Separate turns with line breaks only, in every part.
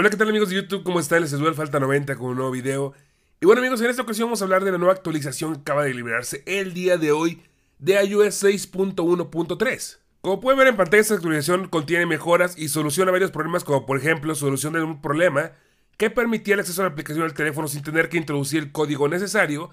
Hola, ¿qué tal amigos de YouTube? ¿Cómo están? Les saluda Falta 90 con un nuevo video. Y bueno amigos, en esta ocasión vamos a hablar de la nueva actualización que acaba de liberarse el día de hoy de iOS 6.1.3. Como pueden ver en pantalla, esta actualización contiene mejoras y soluciona varios problemas como por ejemplo solución de un problema que permitía el acceso a la aplicación del teléfono sin tener que introducir el código necesario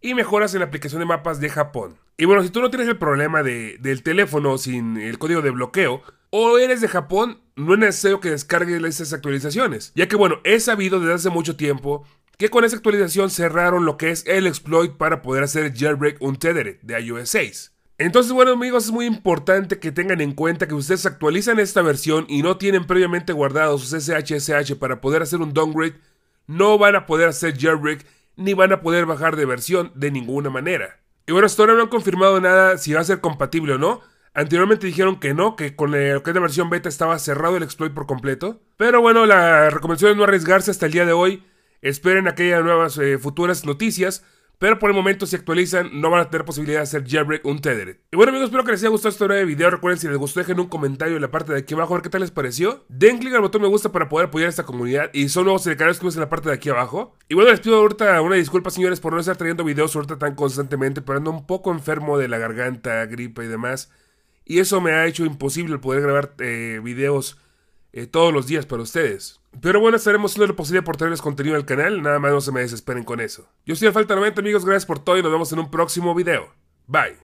y mejoras en la aplicación de mapas de Japón. Y bueno, si tú no tienes el problema de, del teléfono sin el código de bloqueo, o eres de Japón, no es necesario que descargues esas actualizaciones, ya que bueno, he sabido desde hace mucho tiempo que con esa actualización cerraron lo que es el exploit para poder hacer jailbreak untethered de iOS 6. Entonces, bueno amigos, es muy importante que tengan en cuenta que ustedes actualizan esta versión y no tienen previamente guardados sus SHSH para poder hacer un downgrade, no van a poder hacer jailbreak ni van a poder bajar de versión de ninguna manera. Y bueno, hasta ahora no han confirmado nada si va a ser compatible o no, Anteriormente dijeron que no, que con la, que versión beta estaba cerrado el exploit por completo. Pero bueno, la recomendación es no arriesgarse hasta el día de hoy. Esperen aquellas nuevas eh, futuras noticias. Pero por el momento, si actualizan, no van a tener posibilidad de hacer jailbreak un Tethered. Y bueno, amigos, espero que les haya gustado este nuevo video. Recuerden, si les gustó, dejen un comentario en la parte de aquí abajo a ver qué tal les pareció. Den clic al botón me gusta para poder apoyar a esta comunidad. Y son nuevos canal, que en la parte de aquí abajo. Y bueno, les pido ahorita una disculpa, señores, por no estar trayendo videos ahorita tan constantemente. Pero ando un poco enfermo de la garganta, gripe y demás. Y eso me ha hecho imposible poder grabar eh, videos eh, todos los días para ustedes. Pero bueno, estaremos haciendo lo posible por traerles contenido al canal, nada más no se me desesperen con eso. Yo soy Falta 90 amigos, gracias por todo y nos vemos en un próximo video. Bye.